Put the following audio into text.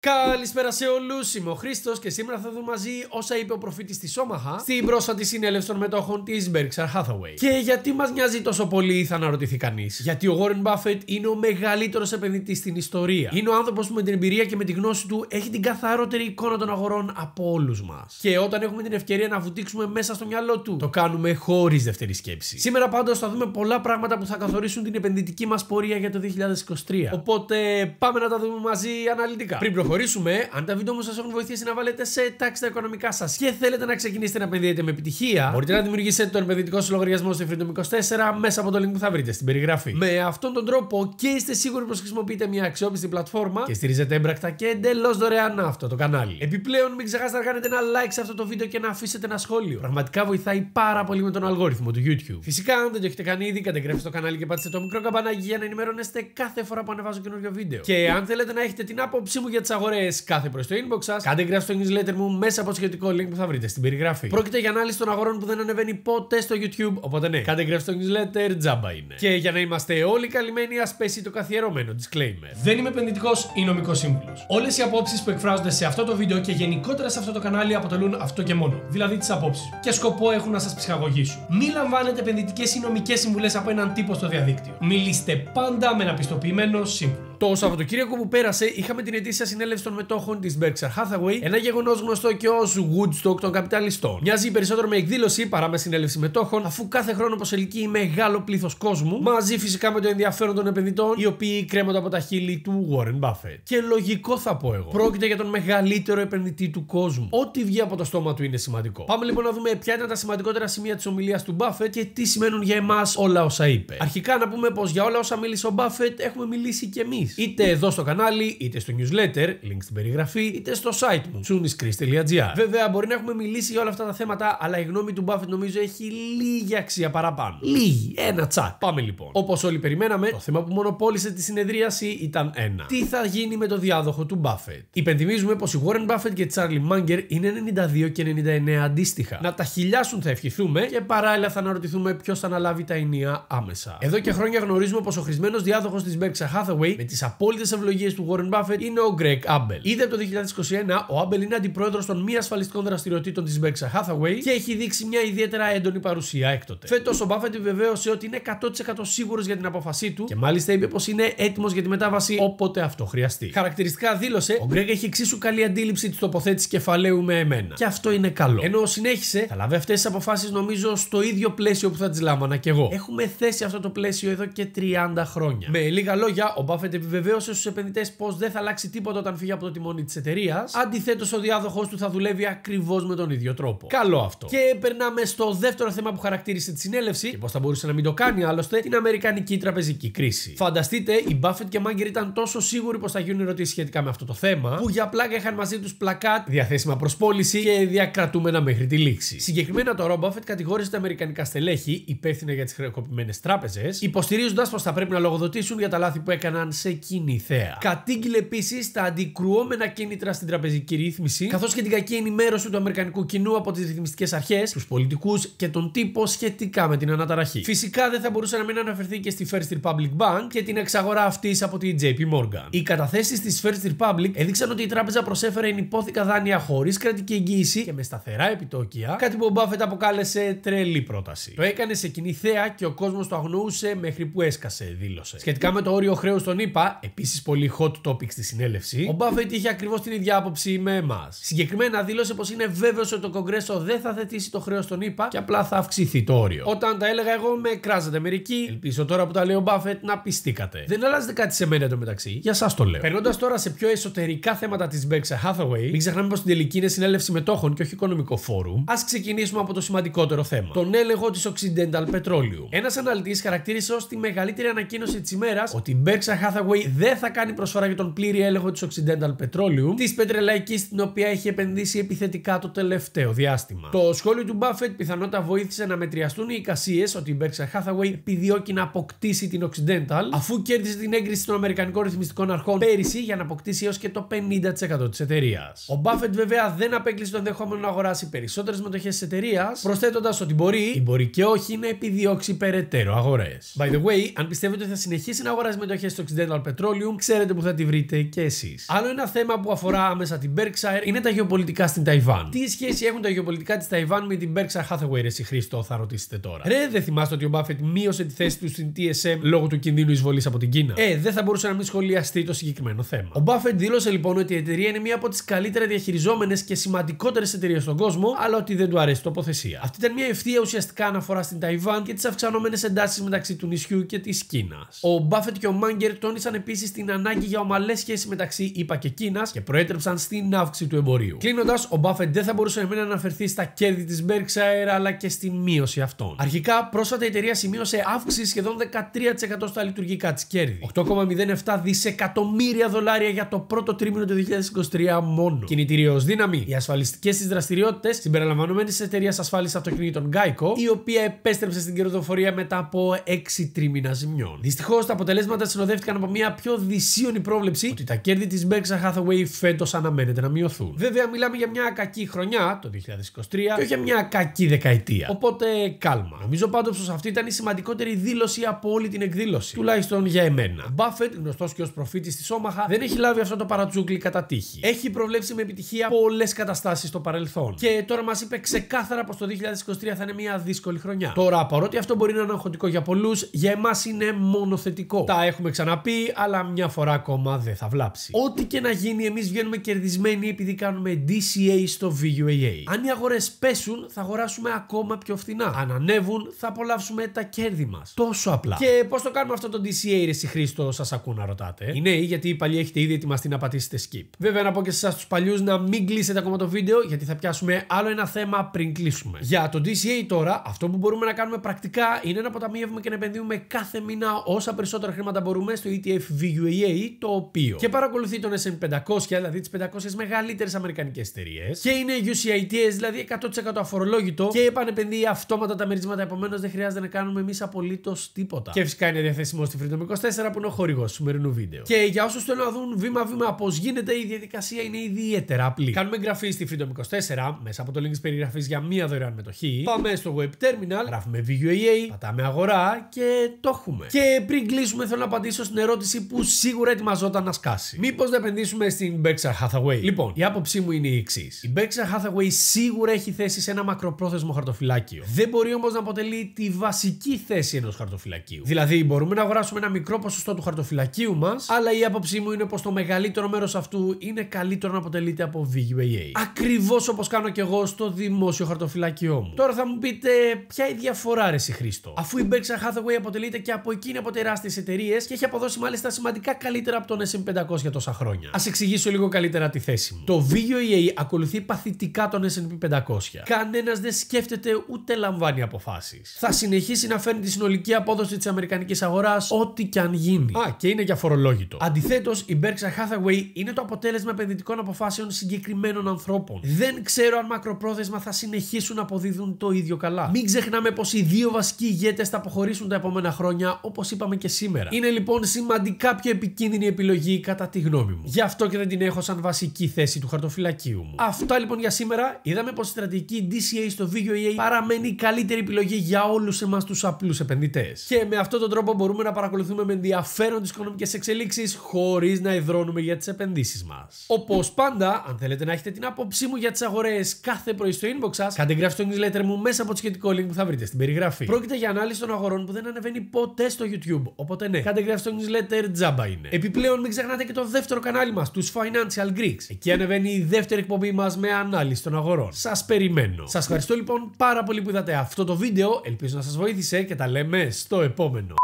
Καλησπέρα σε όλους, είμαι ο Χρήστος και σήμερα θα δούμε μαζί όσα είπε ο προφήτης της Όμαχα στην πρόσφατη συνέλευση των μετόχων της Berkshire Hathaway. Και γιατί μας νοιάζει τόσο πολύ, θα αναρωτηθεί κανείς. Γιατί ο Warren Buffett είναι ο μεγαλύτερος επενδυτής στην ιστορία. Είναι ο άνθρωπος που με την εμπειρία και με τη γνώση του έχει την καθαρότερη εικόνα των αγορών από όλους μας. Και όταν έχουμε την ευκαιρία να βουτήξουμε μέσα στο μυαλό του, το κάνουμε χωρίς δεύτερη σκέψη. Σήμερα πάντως θα δούμε πολλά πράγματα που θα καθορίσουν την επενδυτική μας πορεία για το 2023. Οπότε πάμε να τα δούμε μαζί αναλυτικά προχωρήσουμε. Αν τα βίντεο μου σας έχουν βοηθήσει να βάλετε σε τάξη τα οικονομικά σας και θέλετε να ξεκινήσετε να επενδύετε με επιτυχία, μπορείτε να δημιουργήσετε τον επενδυτικό σας λογαριασμό στο Freedom 24 μέσα από το link που θα βρείτε στην περιγραφή. Με αυτόν τον τρόπο και είστε σίγουροι πως χρησιμοποιείτε μια αξιόπιστη πλατφόρμα και στηρίζετε έμπρακτα και εντελώς δωρεάν αυτό το κανάλι. Επιπλέον, μην ξεχάσετε να κάνετε ένα like σε αυτό το βίντεο και να αφήσετε ένα σχόλιο. Πραγματικά βοηθάει πάρα πολύ με τον αλγόριθμο του YouTube. Φυσικά, αν δεν το έχετε κάνει ήδη, κατεγγραφείτε το κανάλι και πάτε το μικρό καμπανάκι για να ενημερώνεστε κάθε φορά που ανεβάζω καινούριο βίντεο. Και αν θέλετε να έχετε την άποψή μου για τις αγορές κάθε προ το inbox σας. Κάντε εγγραφή στο newsletter μου μέσα από το σχετικό link που θα βρείτε στην περιγραφή. Πρόκειται για ανάλυση των αγορών που δεν ανεβαίνει ποτέ στο YouTube. Οπότε ναι, κάντε εγγραφή στο newsletter, τζάμπα είναι. Και για να είμαστε όλοι καλυμμένοι, ας πέσει το καθιερωμένο disclaimer. Δεν είμαι επενδυτικός ή νομικός σύμβουλος. Όλες οι απόψεις που εκφράζονται σε αυτό το βίντεο και γενικότερα σε αυτό το κανάλι αποτελούν αυτό και μόνο. Δηλαδή τις απόψεις. Και σκοπό έχουν να σας ψυχαγωγήσουν. Μη λαμβάνετε επενδυτικές ή νομικές συμβουλές από έναν τύπο στο διαδίκτυο. Μιλήστε πάντα με ένα πιστοποιημένο σύμβουλο. Το Σαββατοκύριακο που πέρασε είχαμε την ετήσια συνέλευση των μετόχων της Berkshire Hathaway, ένα γεγονός γνωστό και ως Woodstock των καπιταλιστών. Μοιάζει περισσότερο με εκδήλωση παρά με συνέλευση μετόχων, αφού κάθε χρόνο προσελκύει μεγάλο πλήθος κόσμου, μαζί φυσικά με το ενδιαφέρον των επενδυτών, οι οποίοι κρέμονται από τα χείλη του Warren Buffett. Και λογικό θα πω εγώ. Πρόκειται για τον μεγαλύτερο επενδυτή του κόσμου. Ό,τι βγει από το στόμα του είναι σημαντικό. Πάμε λοιπόν να δούμε ποια ήταν τα σημαντικότερα σημεία της ομιλίας του Buffett και τι σημαίνουν για εμάς όλα όσα είπε. Αρχικά να πούμε πως για όλα όσα μίλησε ο Buffett έχουμε μιλήσει και εμεί. Είτε εδώ στο κανάλι, είτε στο newsletter, link στην περιγραφή, είτε στο site μου, Βέβαια, μπορεί να έχουμε μιλήσει για όλα αυτά τα θέματα, αλλά η γνώμη του Buffett νομίζω έχει λίγη αξία παραπάνω. Λίγη, ένα τσακ. Πάμε λοιπόν. Όπως όλοι περιμέναμε, το θέμα που μονοπόλησε τη συνεδρίαση ήταν ένα. Τι θα γίνει με το διάδοχο του Buffett. Υπενθυμίζουμε πως οι Warren Buffett και Charlie Munger είναι 92 και 99 αντίστοιχα. Να τα χιλιάσουν θα ευχηθούμε και παράλληλα θα αναρωτηθούμε ποιος θα αναλάβει τα ενία άμεσα. Εδώ και χρόνια γνωρίζουμε πως ο χρησμένος διάδοχος της Berkshire Hathaway στι απόλυτες ευλογίες του Warren Buffett είναι ο Greg Άμπελ. Είδε από το 2021, ο Άμπελ είναι αντιπρόεδρος των μη ασφαλιστικών δραστηριοτήτων της Berkshire Hathaway και έχει δείξει μια ιδιαίτερα έντονη παρουσία έκτοτε. Φέτος ο Buffett επιβεβαίωσε ότι είναι 100% σίγουρος για την απόφασή του και μάλιστα είπε πως είναι έτοιμος για τη μετάβαση όποτε αυτό χρειαστεί. Χαρακτηριστικά δήλωσε: Ο Greg έχει εξίσου καλή αντίληψη της τοποθέτησης κεφαλαίου με εμένα. Και αυτό είναι καλό. Ενώ συνέχισε, θα λάβει αυτές τις αποφάσεις νομίζω στο ίδιο πλαίσιο που θα τις λάμβανα κι εγώ. Έχουμε θέσει αυτό το πλαίσιο εδώ και 30 χρόνια. Με λίγα λόγια, ο Buffett επιβεβαίωσε στους επενδυτές πως δεν θα αλλάξει τίποτα όταν φύγει από το τιμόνι της εταιρείας. Αντιθέτως, ο διάδοχό του θα δουλεύει ακριβώς με τον ίδιο τρόπο. Καλό αυτό. Και περνάμε στο δεύτερο θέμα που χαρακτήρισε τη συνέλευση και πώ θα μπορούσε να μην το κάνει άλλωστε, την Αμερικανική τραπεζική κρίση. Φανταστείτε, οι Buffett και Μάγκερ ήταν τόσο σίγουροι πως θα γίνουν ερωτήσεις σχετικά με αυτό το θέμα, που για πλάκα είχαν μαζί τους πλακάτ διαθέσιμα προ πώληση και διακρατούμενα μέχρι τη λήξη. Συγκεκριμένα, το ο Buffett κατηγόρησε τα Αμερικανικά στελέχη υπεύθυνα για τις χρεοκοπημένες τράπεζες, υποστηρίζοντας πως θα πρέπει να λογοδοτήσουν για τα λάθη που έκαναν σε εκείνη η Κατήγγειλε επίσης τα αντικρουόμενα κίνητρα στην τραπεζική ρύθμιση, καθώς και την κακή ενημέρωση του Αμερικανικού κοινού από τις ρυθμιστικές αρχές, τους πολιτικούς και τον τύπο σχετικά με την αναταραχή. Φυσικά δεν θα μπορούσε να μην αναφερθεί και στη First Republic Bank και την εξαγορά αυτής από την JP Morgan. Οι καταθέσεις της First Republic έδειξαν ότι η τράπεζα προσέφερε ενυπόθηκα δάνεια χωρίς κρατική εγγύηση και με σταθερά επιτόκια, κάτι που ο Μπάφετ αποκάλεσε τρελή πρόταση. Το έκανε σε κοινή θέα και ο κόσμος το αγνοούσε μέχρι που έσκασε, δήλωσε. Σχετικά με το όριο χρέους των ΗΠΑ, Επίσης πολύ hot topic στη συνέλευση. Ο Μπάφετ είχε ακριβώς την ίδια άποψη με εμάς. Συγκεκριμένα δήλωσε πως είναι βέβαιος ότι το Κογκρέσο δεν θα θετήσει το χρέος στον ΗΠΑ και απλά θα αυξηθεί το όριο. Όταν τα έλεγα εγώ, με κράζατε μερικοί. Ελπίζω τώρα που τα λέει ο Μπάφετ να πιστήκατε. Δεν αλλάζετε κάτι σε μένα το μεταξύ. Για σας το λέω. Περνώντας τώρα σε πιο εσωτερικά θέματα της Berkshire Hathaway, μην ξεχνάμε πως στην τελική είναι συνέλευση μετόχων και όχι οικονομικό φόρουμ. Ας ξεκινήσουμε από το σημαντικότερο θέμα. Τον έλεγχο της Occidental Petroleum. Ένας αναλυτής χαρακτήρισε ως τη μεγαλύτερη ανακοίνωση της ημέρας ότι η Berkshire Hathaway δεν θα κάνει προσφορά για τον πλήρη έλεγχο της Occidental Petroleum, της πετρελαϊκής στην οποία έχει επενδύσει επιθετικά το τελευταίο διάστημα. Το σχόλιο του Buffett πιθανότατα βοήθησε να μετριαστούν οι εικασίες ότι η Berkshire Hathaway επιδιώκει να αποκτήσει την Occidental, αφού κέρδισε την έγκριση των Αμερικανικών Ρυθμιστικών Αρχών πέρυσι για να αποκτήσει έως και το 50% της εταιρείας. Ο Buffett βέβαια δεν απέκλεισε το ενδεχόμενο να αγοράσει περισσότερες μετοχέ της εταιρείας, προσθέτοντας ότι μπορεί ή μπορεί και όχι να επιδιώξει περαιτέρω αγορές. By the way, αν πιστεύετε ότι θα συνεχίσει να αγοράζει μετοχέ στο Occidental Petroleum, ξέρετε που θα τη βρείτε και εσείς. Άλλο ένα θέμα που αφορά άμεσα την Berkshire είναι τα γεωπολιτικά στην Ταϊβάν. Τι σχέση έχουν τα γεωπολιτικά της Ταϊβάν με την Berkshire Hathaway, ρε Χρήστο, θα ρωτήσετε τώρα. Ρε, δεν θυμάστε ότι ο Μπάφετ μείωσε τη θέση του στην TSM λόγω του κινδύνου εισβολής από την Κίνα. Ε, δεν θα μπορούσε να μην σχολιαστεί το συγκεκριμένο θέμα. Ο Μπάφετ δήλωσε λοιπόν ότι η εταιρεία είναι μία από τις καλύτερα διαχειριζόμενες και σημαντικότερες εταιρείες στον κόσμο, αλλά ότι δεν του αρέσει τοποθεσία. Αυτή ήταν μια ευθεία ουσιαστικά αναφορά στην Ταϊβάν και τις αυξανόμενες εντάσεις μεταξύ του νησιού και της Κίνας. Ο Μπάφετ και ο Μάγκερ τόνισαν επίσης την ανάγκη για ομαλές σχέσεις μεταξύ ΗΠΑ και Κίνας και προέτρεψαν στην αύξηση του εμπορίου. Κλείνοντας, ο Μπάφετ δεν θα μπορούσε εμένα να αναφερθεί στα κέρδη της Berkshire αλλά και στη μείωση αυτών. Αρχικά, πρόσφατα η εταιρεία σημείωσε αύξηση σχεδόν 13% στα λειτουργικά της κέρδη. 8,07 δισεκατομμύρια δολάρια για το πρώτο τρίμηνο του 2023 μόνο. Κινητήριος δύναμη. Οι ασφαλιστικές της δραστηριότητες συμπεριλαμβανομένε της εταιρείας ασφάλισης αυτοκινήτων Geico, η οποία επέστρεψε στην κερδοφορία μετά από 6 τρίμηνα ζημιών. Δυστυχώς, τα αποτελέσματα συνοδεύτηκαν από μια πιο δυσίωνη πρόβλεψη ότι τα κέρδη της Berkshire Hathaway φέτος αναμένεται να μειωθούν. Βέβαια, μιλάμε για μια κακή χρονιά το 2023 και όχι για μια κακή δεκαετία. Οπότε, κάλμα. Νομίζω πάντως πως αυτή ήταν η σημαντικότερη δήλωση από όλη την εκδήλωση. Τουλάχιστον για εμένα. Ο Buffett, γνωστός και ως προφήτης της Όμαχα, δεν έχει λάβει αυτό το παρατσούκλι κατά τύχη. Έχει προβλέψει με επιτυχία πολλές καταστάσεις στο παρελθόν. Και τώρα μας είπε ξεκάθαρα πως το 2023 θα είναι μια δύσκολη χρονιά. Τώρα, παρότι αυτό μπορεί να είναι αγχωτικό για πολλούς, για εμάς είναι μόνο θετικό. Τα έχουμε ξαναπεί, αλλά μια φορά ακόμα δεν θα βλάψει. Ό,τι και να γίνει, εμείς βγαίνουμε κερδισμένοι επειδή κάνουμε DCA στο VUAA. Αν οι αγορές πέσουν, θα αγοράσουμε ακόμα πιο φθηνά. Αν ανέβουν, θα απολαύσουμε τα κέρδη μας. Τόσο απλά. Και πώς το κάνουμε αυτό το DCA, ρε Χρήστο, σας ακούω να ρωτάτε. Οι ε? νέοι, γιατί οι παλιοί έχετε ήδη ετοιμαστεί να πατήσετε skip. Βέβαια, να πω και σε εσάς τους παλιούς να μην κλείσετε ακόμα το βίντεο, γιατί θα πιάσουμε άλλο ένα θέμα πριν κλείσουμε. Για το DCA τώρα, αυτό που μπορούμε να κάνουμε πρακτικά είναι να αποταμιεύουμε και να επενδύουμε κάθε μήνα όσα περισσότερα χρήματα μπορούμε στο ETF FVUAA το οποίο και παρακολουθεί τον sm 500 δηλαδή τις 500 μεγαλύτερες αμερικανικές εταιρείες. και είναι UCITS δηλαδή 100% αφορολόγητο και επανεπενδύει αυτόματα τα μερίσματα επομένως δεν χρειάζεται να κάνουμε εμείς απολύτως τίποτα. Και φυσικά είναι διαθέσιμο στη Freedom 24 που είναι ο χορηγός του σημερινού βίντεο. Και για όσους θέλουν να δουν βήμα-βήμα πώς γίνεται η διαδικασία είναι ιδιαίτερα απλή. Κάνουμε εγγραφή στη Freedom 24 μέσα από το link της περιγραφής για μία δωρεάν μετοχή. Πάμε στο web terminal, γράφουμε VUAA, πατάμε αγορά και το έχουμε. Και πριν κλείσουμε θέλω να απαντήσω στην ερώτηση που σίγουρα ετοιμαζόταν να σκάσει. Μήπως να επενδύσουμε στην Berkshire Hathaway. Λοιπόν, η άποψή μου είναι η εξής. Η Berkshire Hathaway σίγουρα έχει θέση σε ένα μακροπρόθεσμο χαρτοφυλάκιο. Δεν μπορεί όμως να αποτελεί τη βασική θέση ενός χαρτοφυλακίου. Δηλαδή, μπορούμε να αγοράσουμε ένα μικρό ποσοστό του χαρτοφυλακίου μας, αλλά η άποψή μου είναι πως το μεγαλύτερο μέρος αυτού είναι καλύτερο να αποτελείται από VUAA. Ακριβώς όπως κάνω και εγώ στο δημόσιο χαρτοφυλάκιό μου. Τώρα θα μου πείτε, ποια η διαφορά, Ρεσί Χρήστο, αφού η Berkshire Hathaway αποτελείται και από εκείνη από τεράστιες εταιρείες και έχει αποδώσει μάλιστα μάλιστα σημαντικά καλύτερα από τον S&P 500 για τόσα χρόνια. Ας εξηγήσω λίγο καλύτερα τη θέση μου. Το VOEA ακολουθεί παθητικά τον S&P 500. Κανένας δεν σκέφτεται ούτε λαμβάνει αποφάσεις. Θα συνεχίσει να φέρνει τη συνολική απόδοση της Αμερικανικής αγοράς ό,τι και αν γίνει. Α, και είναι και αφορολόγητο. Αντιθέτως, η Berkshire Hathaway είναι το αποτέλεσμα επενδυτικών αποφάσεων συγκεκριμένων ανθρώπων. Δεν ξέρω αν μακροπρόθεσμα θα συνεχίσουν να αποδίδουν το ίδιο καλά. Μην ξεχνάμε πως οι δύο βασικοί ηγέτες θα αποχωρήσουν τα επόμενα χρόνια, όπως είπαμε και σήμερα. Είναι λοιπόν σημαντικό αντί πιο επικίνδυνη επιλογή κατά τη γνώμη μου. Γι' αυτό και δεν την έχω σαν βασική θέση του χαρτοφυλακίου μου. Αυτά λοιπόν για σήμερα. Είδαμε πως η στρατηγική DCA στο βίντεο EA παραμένει η καλύτερη επιλογή για όλους εμάς τους απλούς επενδυτές. Και με αυτόν τον τρόπο μπορούμε να παρακολουθούμε με ενδιαφέρον τις οικονομικές εξελίξεις χωρίς να υδρώνουμε για τις επενδύσεις μας. Όπως πάντα, αν θέλετε να έχετε την άποψή μου για τις αγορές κάθε πρωί στο inbox σας, κάντε εγγραφή στο newsletter μου μέσα από το σχετικό link που θα βρείτε στην περιγραφή. Πρόκειται για ανάλυση των αγορών που δεν ανεβαίνει ποτέ στο YouTube. Οπότε ναι, κάντε εγγραφή στο newsletter είναι. Επιπλέον, μην ξεχνάτε και το δεύτερο κανάλι μας, τους Financial Greeks. Εκεί ανεβαίνει η δεύτερη εκπομπή μας με ανάλυση των αγορών. Σας περιμένω. Σας ευχαριστώ λοιπόν πάρα πολύ που είδατε αυτό το βίντεο. Ελπίζω να σας βοήθησε και τα λέμε στο επόμενο.